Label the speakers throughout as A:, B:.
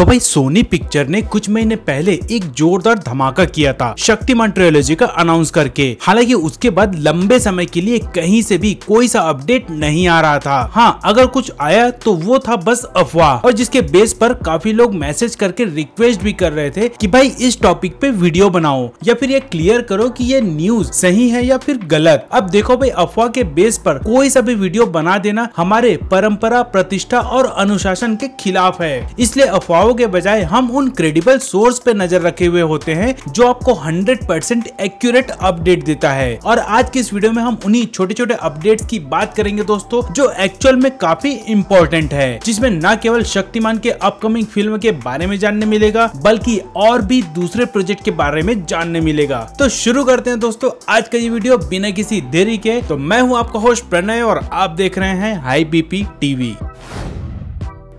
A: तो भाई सोनी पिक्चर ने कुछ महीने पहले एक जोरदार धमाका किया था शक्तिमान ट्रियोलॉजी का अनाउंस करके हालांकि उसके बाद लंबे समय के लिए कहीं से भी कोई सा अपडेट नहीं आ रहा था हाँ अगर कुछ आया तो वो था बस अफवाह और जिसके बेस पर काफी लोग मैसेज करके रिक्वेस्ट भी कर रहे थे कि भाई इस टॉपिक पे वीडियो बनाओ या फिर ये क्लियर करो कि ये न्यूज सही है या फिर गलत अब देखो भाई अफवाह के बेस पर कोई सा भी वीडियो बना देना हमारे परंपरा प्रतिष्ठा और अनुशासन के खिलाफ है इसलिए अफवाह अफवाहों के बजाय हम उन क्रेडिबल सोर्स पे नजर रखे हुए होते हैं जो आपको 100% परसेंट एक्यूरेट अपडेट देता है और आज की इस वीडियो में हम उन्हीं छोटे छोटे अपडेट्स की बात करेंगे दोस्तों जो एक्चुअल में काफी इम्पोर्टेंट है जिसमे न केवल शक्तिमान के अपकमिंग फिल्म के बारे में जानने मिलेगा बल्कि और भी दूसरे प्रोजेक्ट के बारे में जानने मिलेगा तो शुरू करते हैं दोस्तों आज का ये वीडियो बिना किसी देरी के तो मैं हूँ आपका होस्ट प्रणय और आप देख रहे हैं हाई बीपी टीवी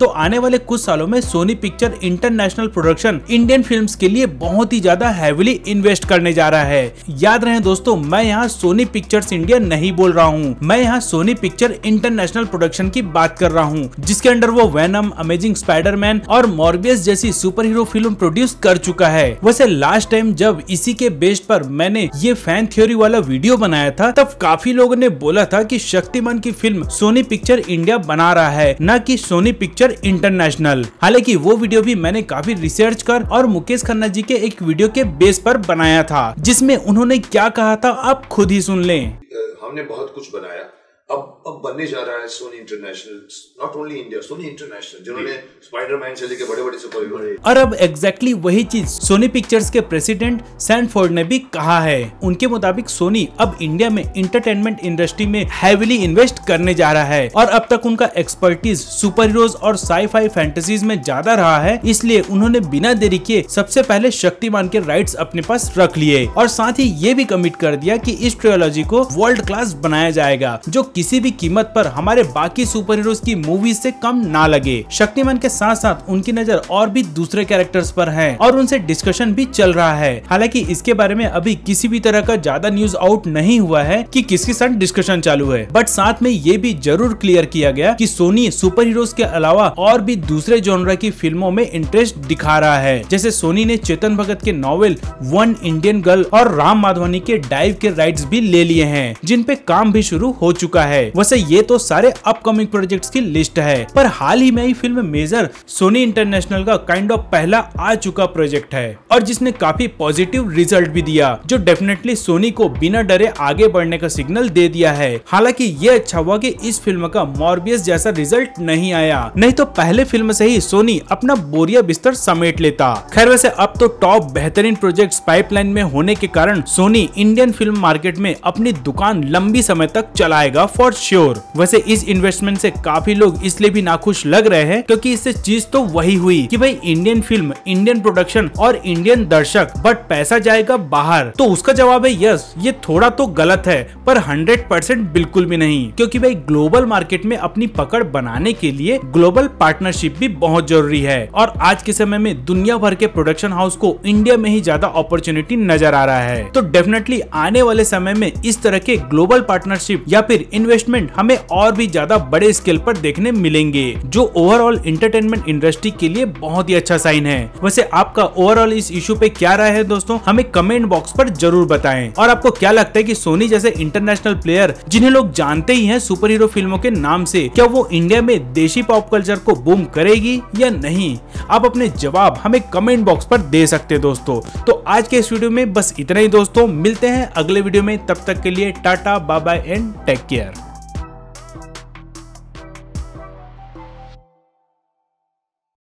A: तो आने वाले कुछ सालों में Sony picture international production Indian film के लिए बहुत ही ज्यादा हैविली इन्वेस्ट करने जा रहा है याद रहे दोस्तों मैं यहाँ सोनी पिक्चर्स इंडिया नहीं बोल रहा हूँ मैं यहाँ सोनी पिक्चर इंटरनेशनल प्रोडक्शन की बात कर रहा हूँ जिसके अंडर वो वेनम अमेजिंग स्पाइडरमैन और मॉर्बियस जैसी सुपर हीरो फिल्म प्रोड्यूस कर चुका है वैसे लास्ट टाइम जब इसी के बेस्ट पर मैंने ये फैन थ्योरी वाला वीडियो बनाया था तब काफी लोगों ने बोला था कि शक्तिमान की फिल्म सोनी पिक्चर इंडिया बना रहा है न कि सोनी पिक्चर कर इंटरनेशनल हालांकि वो वीडियो भी मैंने काफी रिसर्च कर और मुकेश खन्ना जी के एक वीडियो के बेस पर बनाया था जिसमें उन्होंने क्या कहा था आप खुद ही सुन लें हमने बहुत कुछ बनाया अब अब बनने जा रहा है Sony international not only India Sony international जिन्होंने स्पाइडरमैन से लेकर बड़े बड़े सुपर हीरो और अब एग्जैक्टली वही चीज सोनी पिक्चर्स के प्रेसिडेंट सैनफोर्ड ने भी कहा है उनके मुताबिक सोनी अब इंडिया में इंटरटेनमेंट इंडस्ट्री में हैविली इन्वेस्ट करने जा रहा है और अब तक उनका एक्सपर्टीज सुपर हीरोज और साई फाई फैंटेसीज में ज्यादा रहा है इसलिए उन्होंने बिना देरी के सबसे पहले शक्तिमान के राइट्स अपने पास रख लिए और साथ ही ये भी कमिट कर दिया कि इस ट्रियोलॉजी को वर्ल्ड क्लास बनाया जाएगा जो किसी किसी भी कीमत पर हमारे बाकी सुपर हीरोज की मूवीज से कम ना लगे शक्तिमान के साथ साथ उनकी नजर और भी दूसरे कैरेक्टर्स पर है और उनसे डिस्कशन भी चल रहा है हालांकि इसके बारे में अभी किसी भी तरह का ज्यादा न्यूज आउट नहीं हुआ है कि किसके साथ डिस्कशन चालू है बट साथ में ये भी जरूर क्लियर किया गया कि सोनी सुपर हीरोज के अलावा और भी दूसरे जोनरा की फिल्मों में इंटरेस्ट दिखा रहा है जैसे सोनी ने चेतन भगत के नॉवेल वन इंडियन गर्ल और राम माधवनी के डाइव के राइट्स भी ले लिए हैं जिन पे काम भी शुरू हो चुका है है वैसे ये तो सारे अपकमिंग प्रोजेक्ट की लिस्ट है पर हाल ही में ही फिल्म मेजर सोनी इंटरनेशनल का काइंड ऑफ पहला आ चुका प्रोजेक्ट है और जिसने काफी पॉजिटिव रिजल्ट भी दिया जो डेफिनेटली सोनी को बिना डरे आगे बढ़ने का सिग्नल दे दिया है हालांकि ये अच्छा हुआ कि इस फिल्म का मॉर्बियस जैसा रिजल्ट नहीं आया नहीं तो पहले फिल्म से ही सोनी अपना बोरिया बिस्तर समेट लेता खैर वैसे अब तो टॉप बेहतरीन प्रोजेक्ट पाइपलाइन में होने के कारण सोनी इंडियन फिल्म मार्केट में अपनी दुकान लंबी समय तक चलाएगा फॉर श्योर वैसे इस इन्वेस्टमेंट से काफी लोग इसलिए भी नाखुश लग रहे हैं क्योंकि इससे चीज तो वही हुई कि भाई इंडियन फिल्म इंडियन प्रोडक्शन और इंडियन दर्शक बट पैसा जाएगा बाहर तो उसका जवाब है यस ये थोड़ा तो गलत है पर हंड्रेड परसेंट बिल्कुल भी नहीं क्योंकि भाई ग्लोबल मार्केट में अपनी पकड़ बनाने के लिए ग्लोबल पार्टनरशिप भी बहुत जरूरी है और आज के समय में दुनिया भर के प्रोडक्शन हाउस को इंडिया में ही ज्यादा अपॉर्चुनिटी नजर आ रहा है तो डेफिनेटली आने वाले समय में इस तरह के ग्लोबल पार्टनरशिप या फिर इन इन्वेस्टमेंट हमें और भी ज्यादा बड़े स्केल पर देखने मिलेंगे जो ओवरऑल इंटरटेनमेंट इंडस्ट्री के लिए बहुत ही अच्छा साइन है वैसे आपका ओवरऑल इस इश्यू पे क्या राय है दोस्तों हमें कमेंट बॉक्स पर जरूर बताएं और आपको क्या लगता है कि सोनी जैसे इंटरनेशनल प्लेयर जिन्हें लोग जानते ही हैं सुपर हीरो फिल्मों के नाम से क्या वो इंडिया में देशी पॉप कल्चर को बूम करेगी या नहीं आप अपने जवाब हमें कमेंट बॉक्स पर दे सकते हैं दोस्तों तो आज के इस वीडियो में बस इतना ही दोस्तों मिलते हैं अगले वीडियो में तब तक के लिए tata bye bye and take care